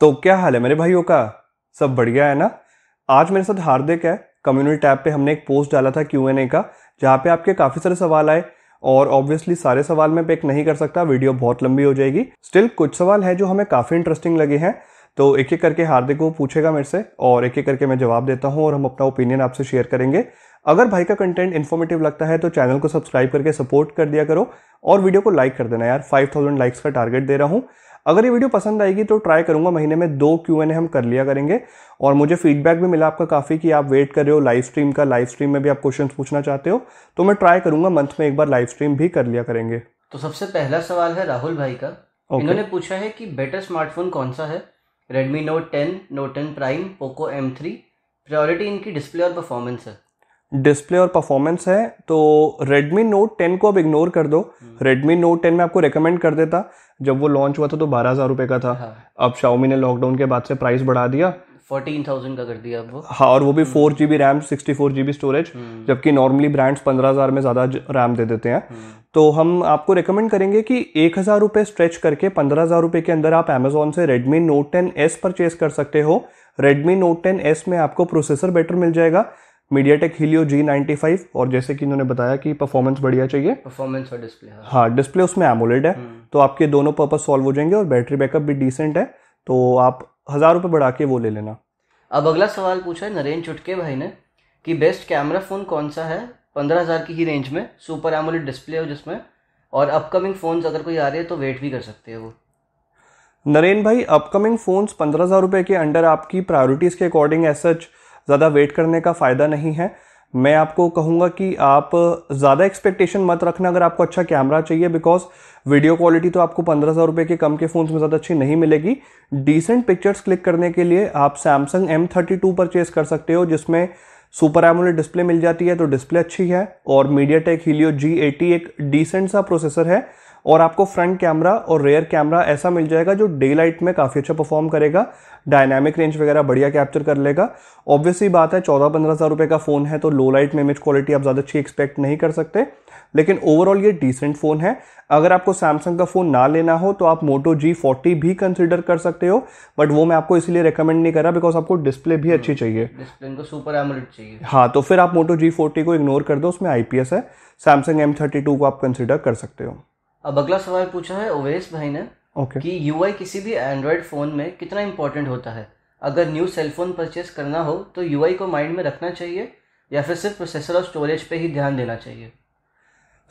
तो क्या हाल है मेरे भाइयों का सब बढ़िया है ना आज मेरे साथ हार्दिक है कम्युनिटी टैब पे हमने एक पोस्ट डाला था क्यू एन ए का जहाँ पे आपके काफ़ी सारे सवाल आए और ऑब्वियसली सारे सवाल मैं पिक नहीं कर सकता वीडियो बहुत लंबी हो जाएगी स्टिल कुछ सवाल है जो हमें काफ़ी इंटरेस्टिंग लगे हैं तो एक एक करके हार्दिक वो पूछेगा मेरे से और एक एक करके मैं जवाब देता हूँ और हम अपना ओपिनियन आपसे शेयर करेंगे अगर भाई का कंटेंट इन्फॉर्मेटिव लगता है तो चैनल को सब्सक्राइब करके सपोर्ट कर दिया करो और वीडियो को लाइक कर देना यार 5000 लाइक्स का टारगेट दे रहा हूँ अगर ये वीडियो पसंद आएगी तो ट्राई करूंगा महीने में दो क्यू एन ए हम कर लिया करेंगे और मुझे फीडबैक भी मिला आपका काफ़ी कि आप वेट कर रहे हो लाइव स्ट्रीम का लाइव स्ट्रीम में भी आप क्वेश्चन पूछना चाहते हो तो मैं ट्राई करूंगा मंथ में एक बार लाइव स्ट्रीम भी कर लिया करेंगे तो सबसे पहला सवाल है राहुल भाई का okay. इन्होंने पूछा है कि बेटर स्मार्टफोन कौन सा है Redmi note ten note ten prime Poco M three priority इनकी डिस्प्ले और परफॉर्मेंस है डिस्प्ले और परफॉर्मेंस है तो Redmi Note 10 को अब इग्नोर कर दो हम्म। Redmi Note 10 में आपको रिकमेंड कर देता जब वो लॉन्च हुआ था तो बारह हज़ार रुपए का था हाँ। अब Xiaomi ने लॉकडाउन के बाद से प्राइस बढ़ा दिया फोर्टीन थाउजेंड का कर दिया वो हाँ और वो भी हम्म। Four G B RAM sixty four GB storage जबकि नॉर्मली ब्रांड्स पंद्रह हज़ार में ज़्यादा रैम दे देते हैं हम्म। तो हम आपको रिकमेंड करेंगे कि एक हज़ार रुपए स्ट्रेच करके पंद्रह हज़ार रुपए के अंदर आप एमेजोन से Redmi note ten S purchase कर सकते हो रेडमी नोट टेन एस में आपको प्रोसेसर बेटर मिल जाएगा MediaTek Helio G ninety five और जैसे कि इन्होंने बताया कि परफॉर्मेंस बढ़िया चाहिए परफॉर्मेंस और डिस्प्ले हाँ, हाँ डिस्प्ले उसमें एमोलेड है हम्म। तो आपके दोनों पर्पज सॉल्व हो जाएंगे और बैटरी बैकअप भी डिसेंट है तो आप हज़ार रुपये बढ़ा के वो ले लेना अब अगला सवाल पूछा है नरेंद्र चुटके भाई ने कि बेस्ट कैमरा फ़ोन कौन सा है पंद्रह हज़ार की ही रेंज में सुपर एमोलेड डिस्प्ले हो जिसमें और अपकमिंग फ़ोन्स अगर कोई आ रहे हैं तो वेट भी कर सकते हैं वो नरेंद्र भाई अपकमिंग फ़ोन्स पंद्रह हज़ार रुपये के अंडर आपकी प्रायोरिटीज़ के अकॉर्डिंग एज सच ज़्यादा वेट करने का फ़ायदा नहीं है मैं आपको कहूँगा कि आप ज़्यादा एक्सपेक्टेशन मत रखना अगर आपको अच्छा कैमरा चाहिए बिकॉज वीडियो क्वालिटी तो आपको पंद्रह सौ रुपये के कम के फ़ोन्स में ज़्यादा अच्छी नहीं मिलेगी डिसेंट पिक्चर्स क्लिक करने के लिए आप Samsung M thirty two purchase कर सकते हो जिसमें सुपर एमोलेड डिस्प्ले मिल जाती है तो डिस्प्ले अच्छी है और MediaTek Helio G eighty एक डिसेंट सा प्रोसेसर है और आपको फ्रंट कैमरा और रेयर कैमरा ऐसा मिल जाएगा जो डे लाइट में काफ़ी अच्छा परफॉर्म करेगा डायनामिक रेंज वगैरह बढ़िया कैप्चर कर लेगा ऑब्वियसली बात है चौदह पंद्रह हज़ार रुपये का फ़ोन है तो लो लाइट में इमेज क्वालिटी आप ज़्यादा अच्छी एक्सपेक्ट नहीं कर सकते लेकिन ओवरऑल ये डिसेंट फ़ोन है अगर आपको सैमसंग का फ़ोन ना लेना हो तो आप मोटो जी फोर्टी भी कंसिडर कर सकते हो बट वो मैं आपको इसलिए रिकमेंड नहीं कर रहा बिकॉज आपको डिस्प्ले भी अच्छी hmm. चाहिए डिस्प्ले को सुपर एमोलेड चाहिए हाँ तो फिर आप मोटो जी फोर्टी को इग्नोर कर दो उसमें आई है सैमसंग एम थर्टी टू को आप कंसिडर कर सकते हो अब अगला सवाल पूछा है ओवेस भाई ने okay. कि यूआई किसी भी एंड्रॉयड फ़ोन में कितना इम्पोर्टेंट होता है अगर न्यू सेल फोन परचेस करना हो तो यूआई को माइंड में रखना चाहिए या फिर सिर्फ प्रोसेसर और स्टोरेज पे ही ध्यान देना चाहिए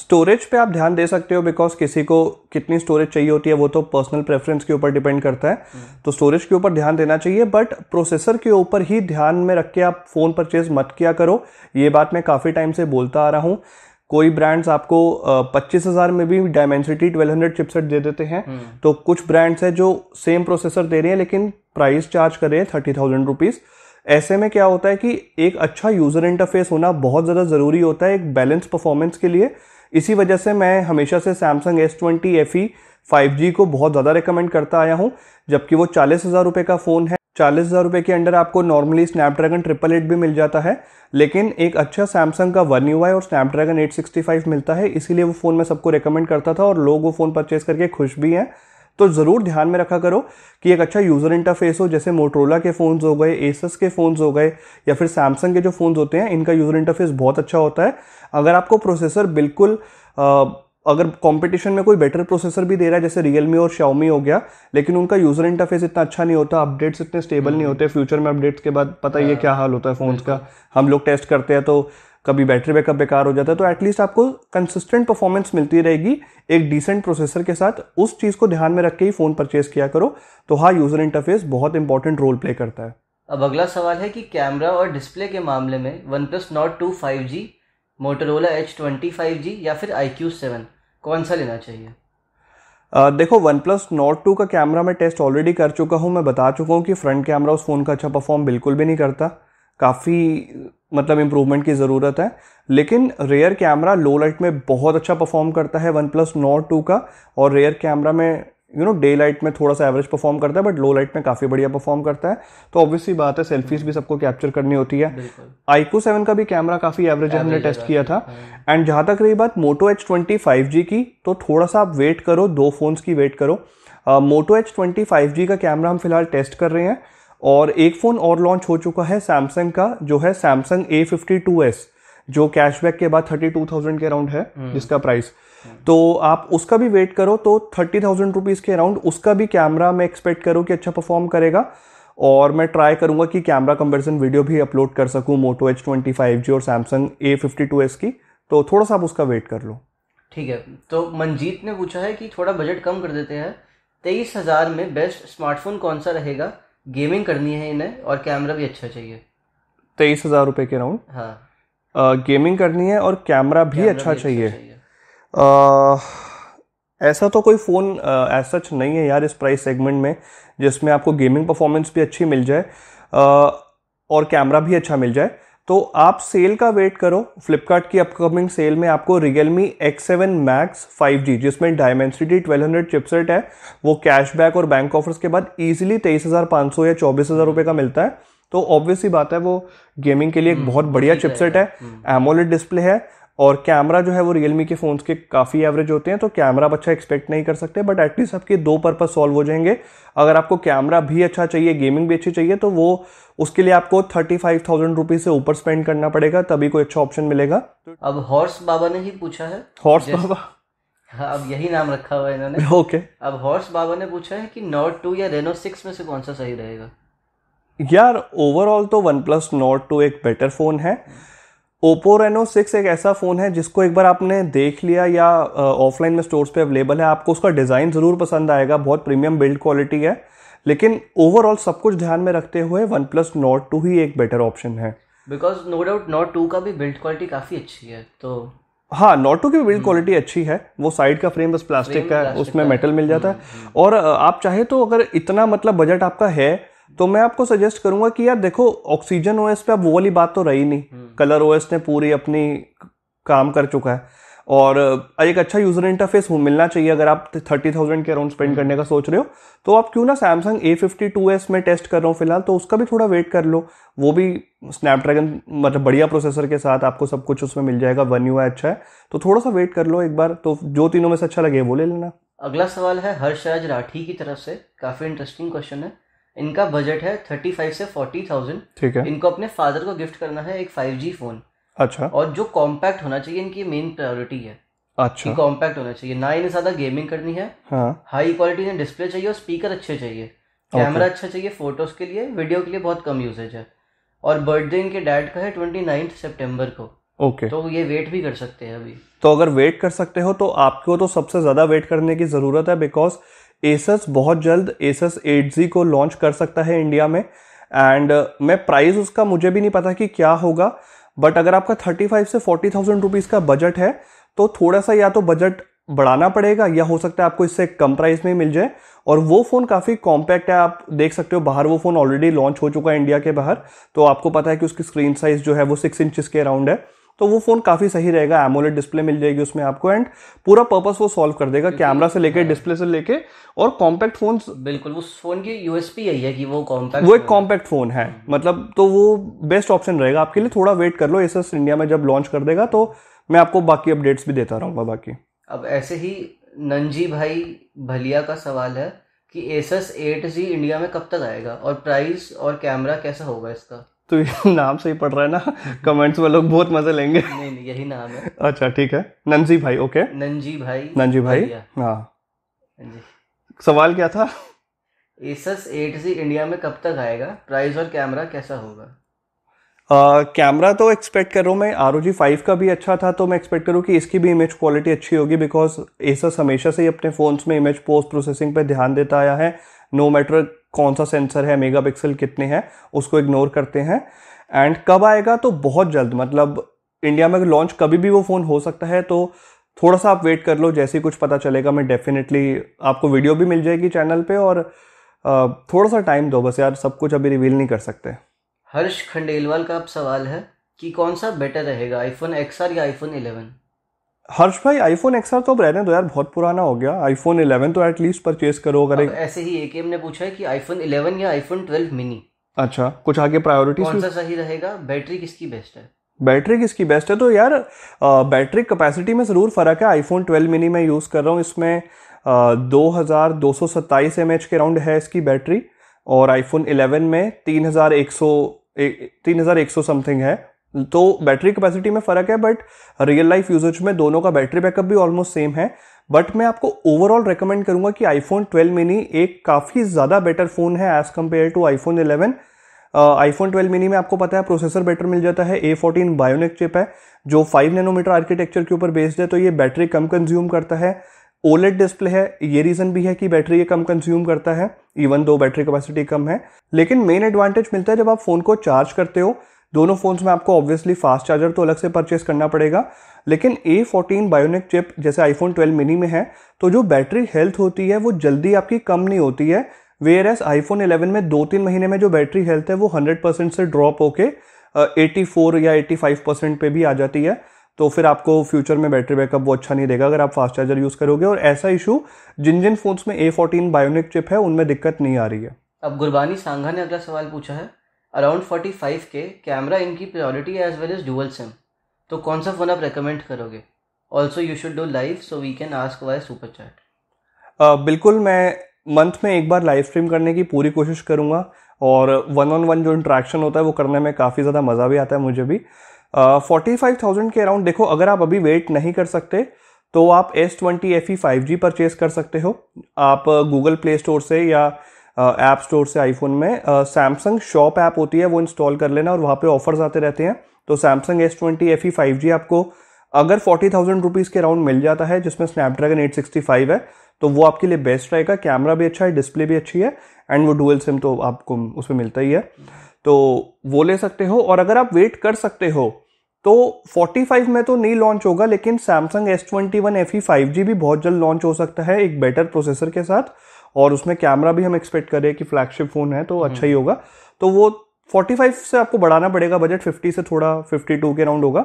स्टोरेज पे आप ध्यान दे सकते हो बिकॉज किसी को कितनी स्टोरेज चाहिए होती है वो तो पर्सनल प्रेफरेंस के ऊपर डिपेंड करता है हम्म। तो स्टोरेज के ऊपर ध्यान देना चाहिए बट प्रोसेसर के ऊपर ही ध्यान में रख के आप फ़ोन परचेज मत किया करो ये बात मैं काफ़ी टाइम से बोलता आ रहा हूँ कोई ब्रांड्स आपको पच्चीस हज़ार में भी डायमेंसिटी ट्वेल्व हंड्रेड चिपसेट दे देते हैं हम्म। तो कुछ ब्रांड्स हैं जो सेम प्रोसेसर दे रहे हैं लेकिन प्राइस चार्ज कर रहे हैं थर्टी थाउजेंड रुपीज़ ऐसे में क्या होता है कि एक अच्छा यूज़र इंटरफेस होना बहुत ज़्यादा ज़रूरी होता है एक बैलेंस परफॉर्मेंस के लिए इसी वजह से मैं हमेशा से Samsung S twenty F E five G को बहुत ज़्यादा रिकमेंड करता आया हूँ जबकि वो चालीस हज़ार रुपये का फ़ोन है चालीस हज़ार रुपये के अंडर आपको नॉर्मली स्नैपड्रैगन ट्रिपल एट भी मिल जाता है लेकिन एक अच्छा सैमसंग का वन यू और स्नैपड्रैगन 865 मिलता है इसीलिए वो फ़ोन मैं सबको रिकमेंड करता था और लोग वो फ़ोन परचेज करके खुश भी हैं तो ज़रूर ध्यान में रखा करो कि एक अच्छा यूज़र इंटरफेस हो जैसे मोटरोला के फ़ोन्स हो गए एसस के फ़ोन्स हो गए या फिर सैमसंग के जो फ़ोन्स होते हैं इनका यूज़र इंटरफेस बहुत अच्छा होता है अगर आपको प्रोसेसर बिल्कुल आ, अगर कंपटीशन में कोई बेटर प्रोसेसर भी दे रहा है जैसे रियलमी और शाओमी हो गया लेकिन उनका यूजर इंटरफेस इतना अच्छा नहीं होता अपडेट्स इतने स्टेबल नहीं हम्म। होते फ्यूचर में अपडेट्स के बाद पता ही है क्या हाँ, हाल होता है फोन का हम लोग टेस्ट करते हैं तो कभी बैटरी बैकअप बेकार हो जाता है तो एटलीस्ट आपको कंसिस्टेंट परफॉर्मेंस मिलती रहेगी एक डिसेंट प्रोसेसर के साथ उस चीज़ को ध्यान में रख के ही फ़ोन परचेज किया करो तो हाँ यूज़र इंटरफेस बहुत इंपॉर्टेंट रोल प्ले करता है अब अगला सवाल है कि कैमरा और डिस्प्ले के मामले में OnePlus Nord two five G Motorola H twenty five G या फिर आई क्यू सेवन कौन सा लेना चाहिए आ, देखो वन प्लस नोट टू का कैमरा मैं टेस्ट ऑलरेडी कर चुका हूँ मैं बता चुका हूँ कि फ्रंट कैमरा उस फ़ोन का अच्छा परफॉर्म बिल्कुल भी नहीं करता काफ़ी मतलब इम्प्रूवमेंट की ज़रूरत है लेकिन रेयर कैमरा लो लाइट में बहुत अच्छा परफॉर्म करता है वन प्लस नोट टू का और रेयर कैमरा में यू नो डे लाइट में थोड़ा सा एवरेज परफॉर्म करता है बट लो लाइट में काफ़ी बढ़िया परफॉर्म करता है तो ऑब्वियसली बात है सेल्फीज भी सबको कैप्चर करनी होती है आईको सेवन का भी कैमरा काफ़ी एवरेज हमने टेस्ट किया था एंड हाँ। जहां तक रही बात Moto H twenty five G की तो थोड़ा सा आप वेट करो दो फ़ोन्स की वेट करो Moto H twenty five G का कैमरा हम फिलहाल टेस्ट कर रहे हैं और एक फ़ोन और लॉन्च हो चुका है सैमसंग का जो है Samsung A fifty two S जो कैशबैक के बाद थर्टी टू थाउजेंड के अराउंड है हम्म। जिसका प्राइस तो आप उसका भी वेट करो तो थर्टी थाउजेंड रुपीज़ के अराउंड उसका भी कैमरा मैं एक्सपेक्ट करूँ कि अच्छा परफॉर्म करेगा और मैं ट्राई करूँगा कि कैमरा कंपेरिजन वीडियो भी अपलोड कर सकूँ Moto H twenty five G और Samsung A fifty two S की तो थोड़ा सा आप उसका वेट कर लो ठीक है तो मनजीत ने पूछा है कि थोड़ा बजट कम कर देते हैं तेईस हज़ार में बेस्ट स्मार्टफोन कौन सा रहेगा गेमिंग करनी है इन्हें और कैमरा भी अच्छा चाहिए तेईस हज़ार रुपये के राउंड हाँ गेमिंग करनी है और कैमरा भी कैमरा अच्छा भी अच्छा चाहिए, चाहिए। आ, ऐसा तो कोई फ़ोन एज सच नहीं है यार इस प्राइस सेगमेंट में जिसमें आपको गेमिंग परफॉर्मेंस भी अच्छी मिल जाए आ, और कैमरा भी अच्छा मिल जाए तो आप सेल का वेट करो फ्लिपकार्ट की अपकमिंग सेल में आपको X seven Max five G जिसमें ट्वेल्व हंड्रेड चिपसेट है वो कैशबैक और बैंक ऑफर्स के बाद ईजिली तेईस हज़ार पाँच सौ या चौबीस हज़ार रुपये का मिलता है तो ऑब्वियसली बात है वो गेमिंग के लिए एक हम्म, बहुत बढ़िया चिपसेट है एमोलेड हम्म। डिस्प्ले है और कैमरा जो है वो रियलमी के फ़ोन्स के काफ़ी एवरेज होते हैं तो कैमरा आप अच्छा एक्सपेक्ट नहीं कर सकते बट एटलीस्ट आपके दो पर्पज़ सॉल्व हो जाएंगे अगर आपको कैमरा भी अच्छा चाहिए गेमिंग भी अच्छी चाहिए तो वो उसके लिए आपको थर्टी फाइव थाउजेंड रुपीज़ से ऊपर स्पेंड करना पड़ेगा तभी कोई अच्छा ऑप्शन मिलेगा अब हॉर्स बाबा ने ही पूछा है हॉर्स बाबा हाँ अब यही नाम रखा हुआ है इन्होंने ओके okay. अब हॉर्स बाबा ने पूछा है कि नॉट टू या रेनो सिक्स में से कौन सा सही रहेगा यार ओवरऑल तो वन प्लस नॉट टू एक बेटर फ़ोन है ओप्पो रेनो सिक्स एक ऐसा फ़ोन है जिसको एक बार आपने देख लिया या ऑफलाइन में स्टोर्स पे अवेलेबल है आपको उसका डिज़ाइन ज़रूर पसंद आएगा बहुत प्रीमियम बिल्ड क्वालिटी है लेकिन ओवरऑल सब कुछ ध्यान में रखते हुए वन प्लस नोट टू ही एक बेटर ऑप्शन है because no doubt Nord two का भी बिल्ड क्वालिटी काफ़ी अच्छी है तो हाँ नोटो की बिल्ड क्वालिटी हम्म। अच्छी है वो साइड का फ्रेम बस प्लास्टिक का है उसमें मेटल मिल जाता है हम्म, हम्म। और आप चाहे तो अगर इतना मतलब बजट आपका है तो मैं आपको सजेस्ट करूंगा कि यार देखो ऑक्सीजन ओएस पे अब वो वाली बात तो रही नहीं कलर हम्म। ओएस ने पूरी अपनी काम कर चुका है और एक अच्छा यूजर इंटरफेस मिलना चाहिए अगर आप थर्टी थाउजेंड के अराउंड स्पेंड हम्म। करने का सोच रहे हो तो आप क्यों ना Samsung A fifty two S में टेस्ट कर रहा हूँ फिलहाल तो उसका भी थोड़ा वेट कर लो वो भी स्नैपड्रैगन मतलब बढ़िया प्रोसेसर के साथ आपको सब कुछ उसमें मिल जाएगा वन यू अच्छा है तो थोड़ा सा वेट कर लो एक बार तो जो तीनों में से अच्छा लगे वो ले लेना अगला सवाल है हर्षराज राठी की तरफ से काफ़ी इंटरेस्टिंग क्वेश्चन है इनका बजट है थर्टी फाइव से फोर्टी थाउजेंड ठीक है इनको अपने फादर को गिफ्ट करना है एक फाइव जी फोन अच्छा और जो कॉम्पैक्ट होना चाहिए इनकी मेन प्रायोरिटी है अच्छा कॉम्पैक्ट होना चाहिए ना इन्हें ज्यादा गेमिंग करनी है हाँ। हाई क्वालिटी में डिस्प्ले चाहिए और स्पीकर अच्छे चाहिए कैमरा अच्छा चाहिए फोटोज के लिए वीडियो के लिए बहुत कम यूजेज है और बर्थडे इनके डैड का है ट्वेंटी नाइन्थ सेप्टेम्बर को ओके तो ये वेट भी कर सकते हैं अभी तो अगर वेट कर सकते हो तो आपको तो सबसे ज़्यादा वेट करने की ज़रूरत है बिकॉज एसस बहुत जल्द एसस एट जी को लॉन्च कर सकता है इंडिया में एंड uh, मैं प्राइस उसका मुझे भी नहीं पता कि क्या होगा बट अगर आपका थर्टी फाइव से फोर्टी थाउजेंड रुपीज़ का बजट है तो थोड़ा सा या तो बजट बढ़ाना पड़ेगा या हो सकता है आपको इससे कम प्राइस में मिल जाए और वो फ़ोन काफ़ी कॉम्पैक्ट है आप देख सकते हो बाहर वो फ़ोन ऑलरेडी लॉन्च हो चुका है इंडिया के बाहर तो आपको पता है कि उसकी स्क्रीन साइज़ जो है वो सिक्स इंचज़ के अराउंड है तो वो फ़ोन काफ़ी सही रहेगा एमोलेड डिस्प्ले मिल जाएगी उसमें आपको एंड पूरा पर्पस वो सॉल्व कर देगा कैमरा से लेके डिस्प्ले हाँ। से लेके और कॉम्पैक्ट फोन बिल्कुल उस फोन की यूएसपी यही है कि वो कॉम्पैक्ट वो एक कॉम्पैक्ट फोन है मतलब तो वो बेस्ट ऑप्शन रहेगा आपके लिए थोड़ा वेट कर लो एस इंडिया में जब लॉन्च कर देगा तो मैं आपको बाकी अपडेट्स भी देता रहूंगा बाकी अब ऐसे ही नंजी भाई भलिया का सवाल है कि एस एट जी इंडिया में कब तक आएगा और प्राइस और कैमरा कैसा होगा इसका तो ये नाम सही पढ़ रहा है ना कमेंट्स में लोग बहुत मजे लेंगे नहीं नहीं यही नाम है अच्छा ठीक है नंजी भाई ओके नंजी भाई नंजी भाई हाँ, हाँ सवाल क्या था एसस एट जी इंडिया में कब तक आएगा प्राइस और कैमरा कैसा होगा कैमरा uh, तो एक्सपेक्ट कर रहा हूँ मैं आर ओ जी फाइव का भी अच्छा था तो मैं एक्सपेक्ट करूँ कि इसकी भी इमेज क्वालिटी अच्छी होगी बिकॉज एसस हमेशा से ही अपने फ़ोन्स में इमेज पोस्ट प्रोसेसिंग पे ध्यान देता आया है नो मैटर कौन सा सेंसर है मेगापिक्सल कितने हैं उसको इग्नोर करते हैं एंड कब आएगा तो बहुत जल्द मतलब इंडिया में लॉन्च कभी भी वो फ़ोन हो सकता है तो थोड़ा सा आप वेट कर लो जैसे ही कुछ पता चलेगा मैं डेफिनेटली आपको वीडियो भी मिल जाएगी चैनल पे और थोड़ा सा टाइम दो बस यार सब कुछ अभी रिवील नहीं कर सकते हर्ष खंडेलवाल का अब सवाल है कि कौन सा बेटर रहेगा आईफोन एक्स या आईफोन इलेवन हर्ष भाई आईफोन एक्सआर तो अब रहने दो यार बहुत पुराना हो गया आईफोन 11 तो एटलीस्ट परचेज करो अगर ऐसे ही एकेएम ने पूछा है कि आईफोन 11 या आईफोन 12 मिनी अच्छा कुछ आगे प्रायोरिटी कौन सा सही रहेगा बैटरी किसकी बेस्ट है बैटरी किसकी बेस्ट है तो यार बैटरी कैपेसिटी में ज़रूर फ़र्क है आईफोन 12 मिनी मैं यूज़ कर रहा हूँ इसमें दो हज़ार दो सौ सत्ताईस एम एच के राउंड है इसकी बैटरी और आईफोन 11 में तीन हज़ार एक सौ तीन हज़ार एक सौ समथिंग है तो बैटरी कैपेसिटी में फ़र्क है बट रियल लाइफ यूजेज में दोनों का बैटरी बैकअप भी ऑलमोस्ट सेम है बट मैं आपको ओवरऑल रेकमेंड करूंगा कि आईफोन 12 मिनी एक काफ़ी ज़्यादा बेटर फ़ोन है as compare to iPhone 11 iPhone 12 mini में आपको पता है प्रोसेसर बेटर मिल जाता है ए फोर्टीन बायोनिक चिप है जो 5 नैनोमीटर आर्किटेक्चर के ऊपर बेस्ड है तो ये बैटरी कम कंज्यूम करता है ओलेट डिस्प्ले है ये रीज़न भी है कि बैटरी ये कम कंज्यूम करता है इवन दो बैटरी कैपेसिटी कम है लेकिन मेन एडवांटेज मिलता है जब आप फ़ोन को चार्ज करते हो दोनों फ़ोन्स में आपको ऑब्वियसली फास्ट चार्जर तो अलग से परचेस करना पड़ेगा लेकिन ए फोर्टीन बायोनिक चिप जैसे आईफोन 12 मिनी में है तो जो बैटरी हेल्थ होती है वो जल्दी आपकी कम नहीं होती है वेयर एस आईफोन 11 में दो तीन महीने में जो बैटरी हेल्थ है वो 100 परसेंट से ड्रॉप होके 84 या 85 परसेंट पे भी आ जाती है तो फिर आपको फ्यूचर में बैटरी बैकअप वो अच्छा नहीं देगा अगर आप फास्ट चार्जर यूज़ करोगे और ऐसा इशू जिन जिन फोन्स में ए फोर्टीन बायोनिक चिप है उनमें दिक्कत नहीं आ रही है अब गुरबानी सांघा ने अगला सवाल पूछा है अराउंड फोर्टी फाइव के कैमरा इनकी priority as well as dual sim तो कौन सा फ़ोन आप रिकमेंड करोगे also you should do live so we can ask via super chat बिल्कुल मैं मंथ में एक बार लाइव स्ट्रीम करने की पूरी कोशिश करूँगा और वन ऑन वन जो इंट्रैक्शन होता है वो करने में काफ़ी ज़्यादा मज़ा भी आता है मुझे भी फोर्टी फाइव थाउजेंड के अराउंड देखो अगर आप अभी वेट नहीं कर सकते तो आप S twenty F E five G purchase कर सकते हो आप गूगल प्ले स्टोर से या ऐप स्टोर से आईफोन में सैमसंग शॉप ऐप होती है वो इंस्टॉल कर लेना और वहाँ पे ऑफर्स आते रहते हैं तो Samsung S twenty F E five G आपको अगर फोर्टी थाउजेंड रुपीज़ के अराउंड मिल जाता है जिसमें स्नैपड्रैगन एट सिक्सटी फाइव है तो वो आपके लिए बेस्ट रहेगा कैमरा भी अच्छा है डिस्प्ले भी अच्छी है एंड वो डुअल सिम तो आपको उसमें मिलता ही है तो वो ले सकते हो और अगर आप वेट कर सकते हो तो 45 में तो नहीं लॉन्च होगा लेकिन Samsung S twenty one F E five G भी बहुत जल्द लॉन्च हो सकता है एक बेटर प्रोसेसर के साथ और उसमें कैमरा भी हम एक्सपेक्ट करें कि फ्लैगशिप फ़ोन है तो हम्म। अच्छा ही होगा तो वो 45 से आपको बढ़ाना पड़ेगा बजट 50 से थोड़ा 52 के राउंड होगा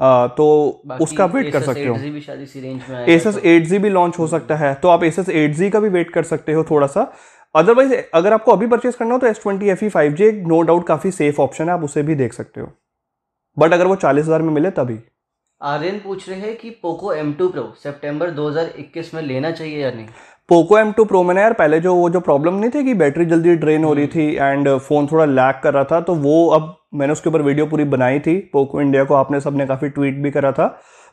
आ, तो उसका वेट कर सकते हो एस एस एट जी भी लॉन्च तो- हो सकता है तो आप एस एस एट जी का भी वेट कर सकते हो थोड़ा सा अदरवाइज अगर आपको अभी परचेज करना हो तो S twenty F E five G एक नो डाउट काफ़ी सेफ ऑप्शन है आप उसे भी देख सकते हो बट अगर वो चालीस हज़ार में मिले तभी आर्यन पूछ रहे हैं कि पोको M2 Pro हजार इक्कीस में लेना चाहिए या नहीं पोको M2 Pro में ना यार पहले जो वो जो प्रॉब्लम नहीं थी कि बैटरी जल्दी ड्रेन हो रही हम्म। थी एंड फ़ोन थोड़ा लैक कर रहा था तो वो अब मैंने उसके ऊपर वीडियो पूरी बनाई थी पोको इंडिया को आपने सबने काफ़ी ट्वीट भी करा था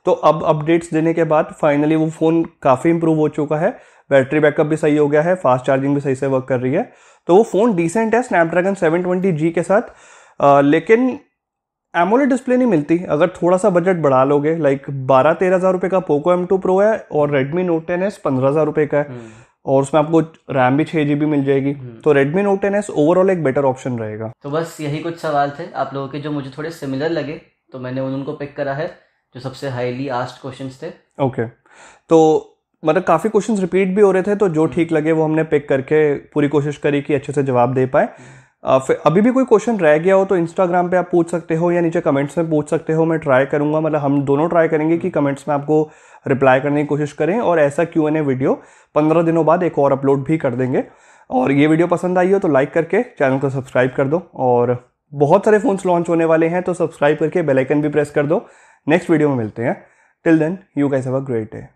तो अब अपडेट्स देने के बाद फाइनली वो फ़ोन काफ़ी इंप्रूव हो चुका है बैटरी बैकअप भी सही हो गया है फास्ट चार्जिंग भी सही से वर्क कर रही है तो वो फ़ोन डिसेंट है स्नैपड्रैगन सेवन के साथ आ, लेकिन एमोले डिस्प्ले नहीं मिलती अगर थोड़ा सा बजट बढ़ा लोगे लाइक बारह तेरह हज़ार रुपये का पोको एम टू प्रो है और रेडमी नोट टेन एस पंद्रह हज़ार रुपये का है हम्म। और उसमें आपको रैम भी छह जी मिल जाएगी हम्म। तो नोट टेन एस ओवरऑल एक बेटर ऑप्शन रहेगा तो बस यही कुछ सवाल थे आप लोगों के जो मुझे थोड़े सिमिलर लगे तो मैंने उनको पिक करा है जो सबसे हाईली आस्ट क्वेश्चन थे ओके तो मतलब काफ़ी क्वेश्चन रिपीट भी हो रहे थे तो जो हम्म। ठीक लगे वो हमने पिक करके पूरी कोशिश करी कि अच्छे से जवाब दे पाए अभी भी कोई क्वेश्चन रह गया हो तो इंस्टाग्राम पे आप पूछ सकते हो या नीचे कमेंट्स में पूछ सकते हो मैं ट्राई करूँगा मतलब हम दोनों ट्राई करेंगे कि कमेंट्स में आपको रिप्लाई करने की कोशिश करें और ऐसा क्यू एन ए वीडियो पंद्रह दिनों बाद एक और अपलोड भी कर देंगे और ये वीडियो पसंद आई हो तो लाइक करके चैनल को सब्सक्राइब कर दो और बहुत सारे फ़ोन्स लॉन्च होने वाले हैं तो सब्सक्राइब करके बेलाइकन भी प्रेस कर दो नेक्स्ट वीडियो में मिलते हैं till then you guys have a great day